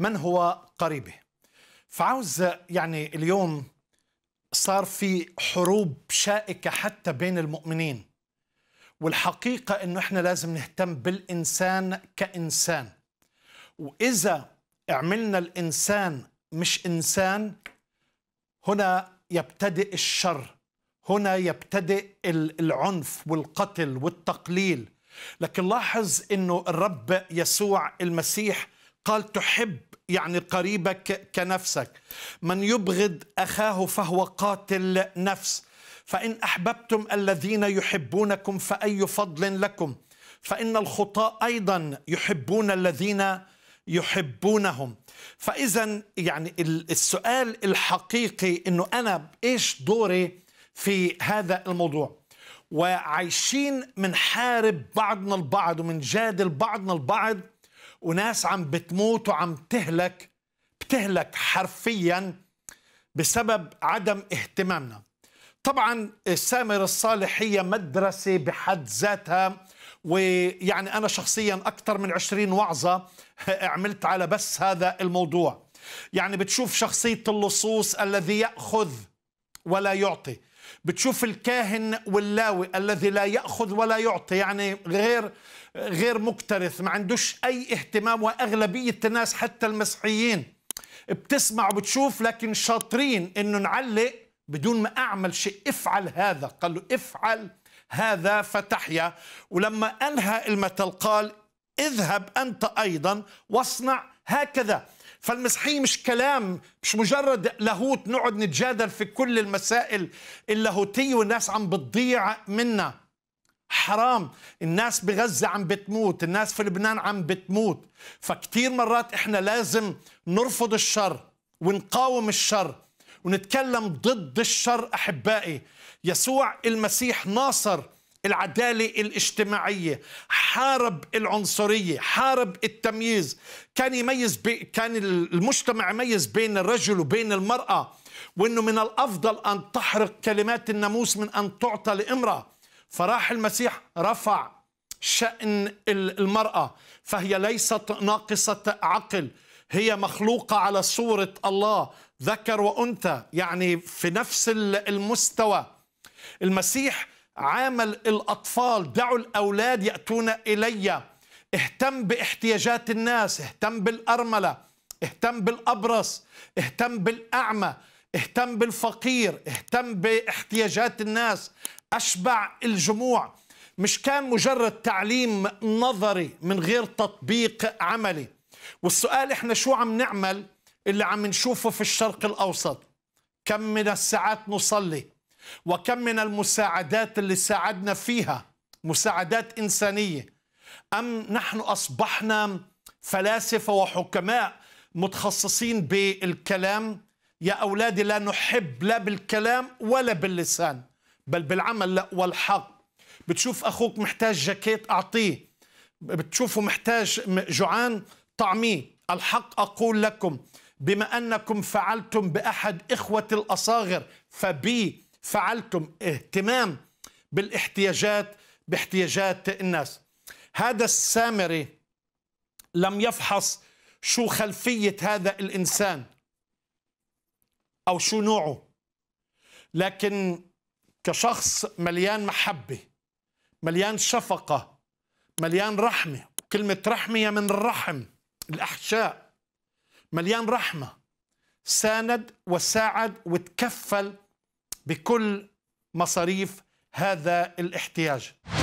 من هو قريبه فعاوز يعني اليوم صار في حروب شائكة حتى بين المؤمنين والحقيقة أنه إحنا لازم نهتم بالإنسان كإنسان وإذا عملنا الإنسان مش إنسان هنا يبتدئ الشر هنا يبتدئ العنف والقتل والتقليل لكن لاحظ أنه الرب يسوع المسيح قال تحب يعني قريبك كنفسك من يبغض أخاه فهو قاتل نفس فإن أحببتم الذين يحبونكم فأي فضل لكم فإن الخطاء أيضا يحبون الذين يحبونهم فإذا يعني السؤال الحقيقي أنه أنا إيش دوري في هذا الموضوع وعايشين من حارب بعضنا البعض ومن جادل بعضنا البعض وناس عم بتموت وعم تهلك بتهلك حرفيا بسبب عدم اهتمامنا طبعا سامر الصالح هي مدرسة بحد ذاتها ويعني أنا شخصيا أكثر من عشرين وعظة عملت على بس هذا الموضوع يعني بتشوف شخصية اللصوص الذي يأخذ ولا يعطي بتشوف الكاهن واللاوي الذي لا ياخذ ولا يعطي يعني غير غير مكترث ما عندوش اي اهتمام واغلبيه الناس حتى المسيحيين بتسمع وبتشوف لكن شاطرين انه نعلق بدون ما اعمل شيء افعل هذا قال له افعل هذا فتحيا ولما انهى المثل قال اذهب انت ايضا واصنع هكذا فالمسيحية مش كلام مش مجرد لاهوت نقعد نتجادل في كل المسائل اللاهوتية والناس عم بتضيع منا حرام الناس بغزة عم بتموت الناس في لبنان عم بتموت فكتير مرات احنا لازم نرفض الشر ونقاوم الشر ونتكلم ضد الشر أحبائي يسوع المسيح ناصر العدالة الاجتماعية حارب العنصرية حارب التمييز كان يميز بي كان المجتمع يميز بين الرجل وبين المرأة وأنه من الأفضل أن تحرق كلمات الناموس من أن تعطى لامرأة فراح المسيح رفع شأن المرأة فهي ليست ناقصة عقل هي مخلوقة على صورة الله ذكر وأنثى يعني في نفس المستوى المسيح عامل الأطفال دعوا الأولاد يأتون إلي اهتم باحتياجات الناس اهتم بالأرملة اهتم بالأبرص اهتم بالأعمى اهتم بالفقير اهتم باحتياجات الناس أشبع الجموع مش كان مجرد تعليم نظري من غير تطبيق عملي والسؤال احنا شو عم نعمل اللي عم نشوفه في الشرق الأوسط كم من الساعات نصلي وكم من المساعدات اللي ساعدنا فيها مساعدات إنسانية أم نحن أصبحنا فلاسفة وحكماء متخصصين بالكلام يا أولادي لا نحب لا بالكلام ولا باللسان بل بالعمل لا والحق بتشوف أخوك محتاج جاكيت أعطيه بتشوفه محتاج جوعان طعميه الحق أقول لكم بما أنكم فعلتم بأحد إخوة الأصاغر فبي فعلتم اهتمام بالاحتياجات باحتياجات الناس هذا السامري لم يفحص شو خلفية هذا الإنسان أو شو نوعه لكن كشخص مليان محبة مليان شفقة مليان رحمة كلمة رحمة من الرحم الأحشاء مليان رحمة ساند وساعد وتكفل بكل مصاريف هذا الاحتياج